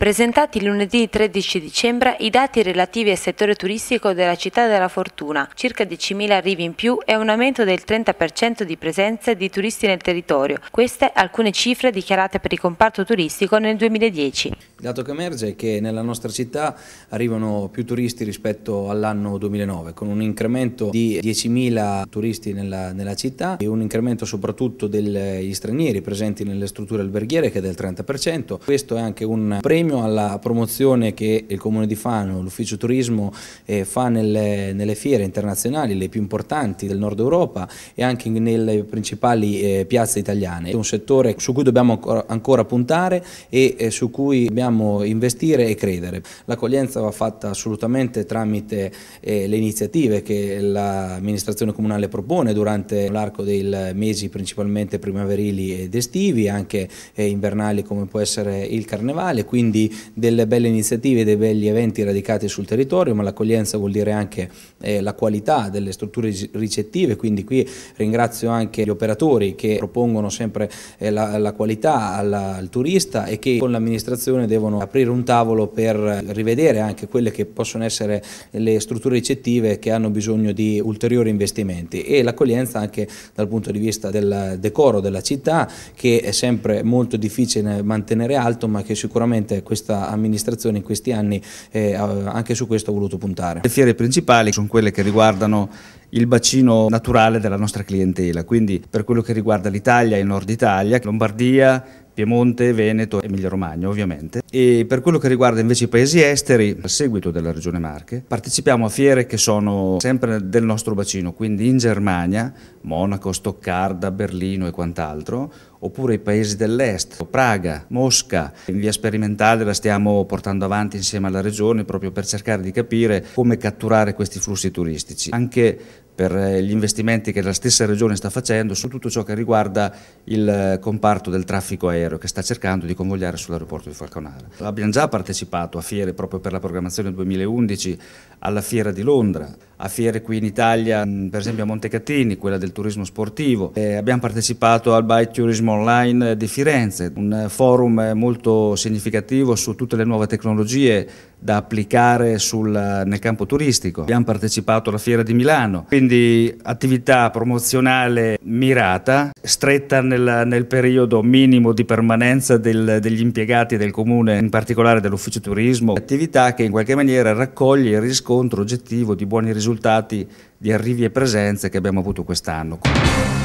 presentati lunedì 13 dicembre i dati relativi al settore turistico della città della Fortuna, circa 10.000 arrivi in più e un aumento del 30% di presenza di turisti nel territorio. Queste alcune cifre dichiarate per il comparto turistico nel 2010. Il dato che emerge è che nella nostra città arrivano più turisti rispetto all'anno 2009, con un incremento di 10.000 turisti nella, nella città e un incremento soprattutto degli stranieri presenti nelle strutture alberghiere che è del 30%. Questo è anche un premio premio alla promozione che il Comune di Fano, l'Ufficio Turismo, eh, fa nelle, nelle, fiere internazionali, le più importanti del nord Europa e anche nelle principali eh, piazze italiane. È un settore su cui dobbiamo ancora, puntare e eh, su cui dobbiamo investire e credere. L'accoglienza va fatta assolutamente tramite eh, le iniziative che l'amministrazione comunale propone durante l'arco dei mesi principalmente primaverili ed estivi, anche eh, invernali come può essere il carnevale, quindi quindi delle belle iniziative, dei belli eventi radicati sul territorio, ma l'accoglienza vuol dire anche eh, la qualità delle strutture ricettive, quindi qui ringrazio anche gli operatori che propongono sempre eh, la, la, qualità alla, al turista e che con l'amministrazione devono aprire un tavolo per eh, rivedere anche quelle che possono essere le strutture ricettive che hanno bisogno di ulteriori investimenti e l'accoglienza anche dal punto di vista del decoro della città che è sempre molto difficile mantenere alto ma che sicuramente è questa amministrazione in questi anni eh, anche su questo ha voluto puntare. Le fiere principali sono quelle che riguardano il bacino naturale della nostra clientela, quindi per quello che riguarda l'Italia e il nord Italia, Lombardia, Piemonte, Veneto e Emilia-Romagna ovviamente. E per quello che riguarda invece i paesi esteri, a seguito della Regione Marche, partecipiamo a fiere che sono sempre del nostro bacino, quindi in Germania, Monaco, Stoccarda, Berlino e quant'altro, oppure i paesi dell'est, Praga, Mosca. In via sperimentale la stiamo portando avanti insieme alla Regione proprio per cercare di capire come catturare questi flussi turistici. Anche per eh, gli investimenti che la stessa regione sta facendo su tutto ciò che riguarda il eh, comparto del traffico aereo che sta cercando di convogliare sull'aeroporto di Falconara. Abbiamo già partecipato a fiere proprio per la programmazione 2011 alla fiera di Londra, a fiere qui in Italia, mm, per esempio a Montecatini, quella del turismo sportivo. E abbiamo partecipato al Bike Tourism Online di Firenze, un forum molto significativo su tutte le nuove tecnologie da applicare sul, nel campo turistico. Abbiamo partecipato alla Fiera di Milano, quindi attività promozionale mirata, stretta nel, nel periodo minimo di permanenza del, degli impiegati del comune, in particolare dell'ufficio turismo, attività che in qualche maniera raccoglie il riscontro oggettivo di buoni risultati di arrivi e presenze che abbiamo avuto quest'anno.